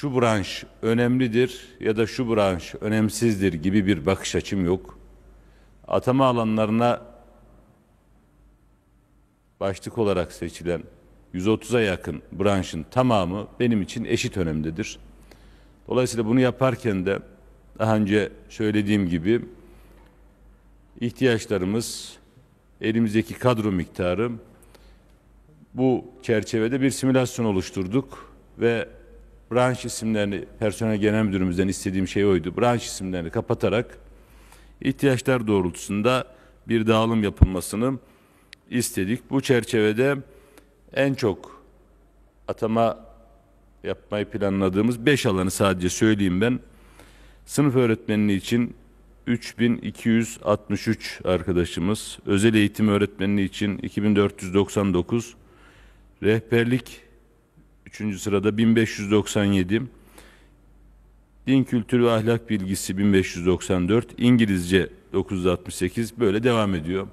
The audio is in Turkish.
şu branş önemlidir ya da şu branş önemsizdir gibi bir bakış açım yok. Atama alanlarına başlık olarak seçilen 130'a yakın branşın tamamı benim için eşit önemdedir. Dolayısıyla bunu yaparken de daha önce söylediğim gibi ihtiyaçlarımız, elimizdeki kadro miktarı bu çerçevede bir simülasyon oluşturduk ve branş isimlerini personel genel müdürümüzden istediğim şey oydu. Branş isimlerini kapatarak ihtiyaçlar doğrultusunda bir dağılım yapılmasını istedik. Bu çerçevede en çok atama yapmayı planladığımız 5 alanı sadece söyleyeyim ben. Sınıf öğretmenliği için 3263 arkadaşımız, özel eğitim öğretmenliği için 2499, rehberlik Üçüncü sırada 1597. Din kültürü ve ahlak bilgisi 1594. İngilizce 968. Böyle devam ediyor.